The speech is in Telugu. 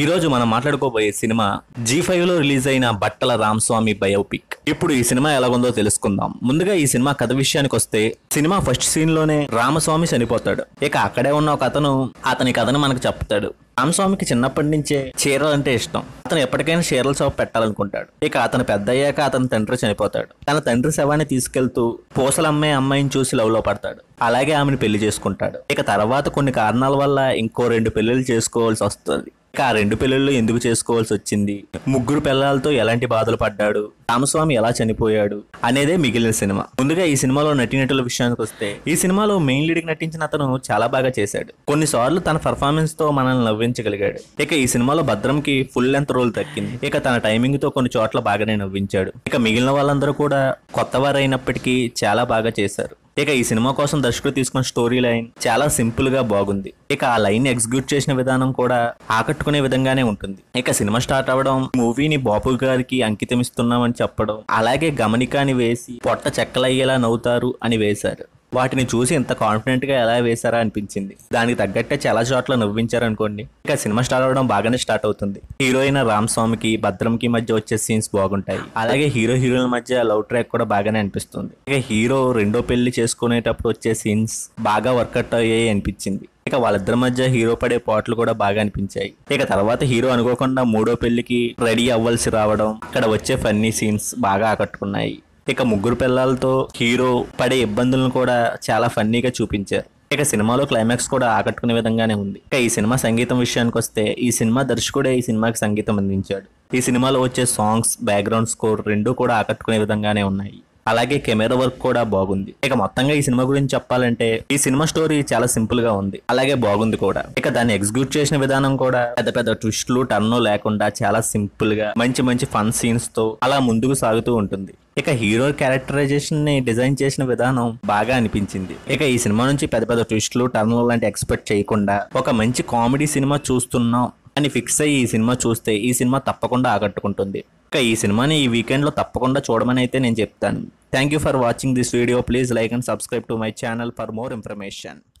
ఈరోజు మనం మాట్లాడుకోబోయే సినిమా జీ ఫైవ్ లో రిలీజ్ అయిన బట్టల రామస్వామి బయోపిక్ ఇప్పుడు ఈ సినిమా ఎలాగుందో తెలుసుకుందాం ముందుగా ఈ సినిమా కథ విషయానికి వస్తే సినిమా ఫస్ట్ సీన్లోనే రామస్వామి చనిపోతాడు ఇక అక్కడే ఉన్న ఒక అతను అతని కథను మనకు చెప్తాడు రామస్వామికి చిన్నప్పటి నుంచే చీరలు అంటే ఇష్టం అతను ఎప్పటికైనా చీరల షాప్ పెట్టాలనుకుంటాడు ఇక అతను పెద్ద అయ్యాక అతని తండ్రి చనిపోతాడు తన తండ్రి శవాన్ని తీసుకెళ్తూ పూసలు అమ్మాయి అమ్మాయిని చూసి లవ్ లో పడతాడు అలాగే ఆమెను పెళ్లి చేసుకుంటాడు ఇక తర్వాత కొన్ని కారణాల వల్ల ఇంకో రెండు పెళ్లిళ్ళు చేసుకోవాల్సి వస్తుంది ఆ రెండు పిల్లలు ఎందుకు చేసుకోవాల్సి వచ్చింది ముగ్గురు పిల్లలతో ఎలాంటి బాధలు పడ్డాడు రామస్వామి ఎలా చనిపోయాడు అనేదే మిగిలిన సినిమా ముందుగా ఈ సినిమాలో నటినటుల విషయానికి వస్తే ఈ సినిమాలో మెయిన్ లీడ్కి నటించిన అతను చాలా బాగా చేశాడు కొన్నిసార్లు తన పర్ఫార్మెన్స్ తో మనల్ని నవ్వించగలిగాడు ఇక ఈ సినిమాలో భద్రంకి ఫుల్ లెంత్ రోల్ తక్కింది ఇక తన టైమింగ్ తో కొన్ని చోట్ల బాగానే నవ్వించాడు ఇక మిగిలిన వాళ్ళందరూ కూడా కొత్త వారైనప్పటికీ చాలా బాగా చేశారు ఇక ఈ సినిమా కోసం దర్శకుడు తీసుకున్న స్టోరీ లైన్ చాలా సింపుల్ గా బాగుంది ఇక ఆ లైన్ ఎగ్జిక్యూట్ చేసిన విధానం కూడా ఆకట్టుకునే విధంగానే ఉంటుంది ఇక సినిమా స్టార్ట్ అవ్వడం మూవీని బాపు గారికి అంకితం ఇస్తున్నామని చెప్పడం అలాగే గమనికాని వేసి పొట్ట చెక్కలయ్యేలా నవ్వుతారు అని వేశారు వాటిని చూసి ఇంత కాన్ఫిడెంట్గా ఎలా వేశారా అనిపించింది దానికి తగ్గట్టే చాలా చోట్ల నవ్వించారు అనుకోండి ఇక సినిమా స్టార్ట్ అవడం బాగానే స్టార్ట్ అవుతుంది హీరోయిన్ రామస్వామికి స్వామికి భద్రంకి మధ్య వచ్చే సీన్స్ బాగుంటాయి అలాగే హీరో హీరోల మధ్య లవ్ ట్రాక్ కూడా బాగానే అనిపిస్తుంది ఇక హీరో రెండో పెళ్లి చేసుకునేటప్పుడు వచ్చే సీన్స్ బాగా వర్కౌట్ అయ్యాయి అనిపించింది ఇక వాళ్ళిద్దరి మధ్య హీరో పడే పాటలు కూడా బాగా అనిపించాయి ఇక తర్వాత హీరో అనుకోకుండా మూడో పెళ్లికి రెడీ అవ్వాల్సి రావడం అక్కడ వచ్చే ఫన్నీ సీన్స్ బాగా ఆకట్టుకున్నాయి ఇక ముగ్గురు పిల్లలతో హీరో పడే ఇబ్బందులను కూడా చాలా ఫన్నీగా చూపించారు ఇక సినిమాలో క్లైమాక్స్ కూడా ఆకట్టుకునే విధంగానే ఉంది ఇక ఈ సినిమా సంగీతం విషయానికి వస్తే ఈ సినిమా దర్శకుడే ఈ సినిమాకి సంగీతం అందించాడు ఈ సినిమాలో వచ్చే సాంగ్స్ బ్యాక్గ్రౌండ్ స్కోర్ రెండు కూడా ఆకట్టుకునే విధంగానే ఉన్నాయి అలాగే కెమెరా వర్క్ కూడా బాగుంది ఇక మొత్తంగా ఈ సినిమా గురించి చెప్పాలంటే ఈ సినిమా స్టోరీ చాలా సింపుల్ గా ఉంది అలాగే బాగుంది కూడా ఇక దాన్ని ఎగ్జిక్యూట్ చేసిన విధానం కూడా పెద్ద పెద్ద ట్విస్ట్లు టర్న్ లేకుండా చాలా సింపుల్ గా మంచి మంచి ఫన్ సీన్స్ తో అలా ముందుకు సాగుతూ ఉంటుంది ఇక హీరో క్యారెక్టరైజేషన్ ని డిజైన్ చేసిన విధానం బాగా అనిపించింది ఇక ఈ సినిమా నుంచి పెద్ద పెద్ద ట్విస్ట్లు టర్న్లు లాంటి ఎక్స్పెక్ట్ చేయకుండా ఒక మంచి కామెడీ సినిమా చూస్తున్నాం అని ఫిక్స్ అయ్యి ఈ సినిమా చూస్తే ఈ సినిమా తప్పకుండా ఆకట్టుకుంటుంది ఇక ఈ సినిమాని ఈ వీకెండ్లో తప్పకుండా చూడమని అయితే నేను చెప్తాను Thank you for watching this video. Please like and subscribe to my channel for more information.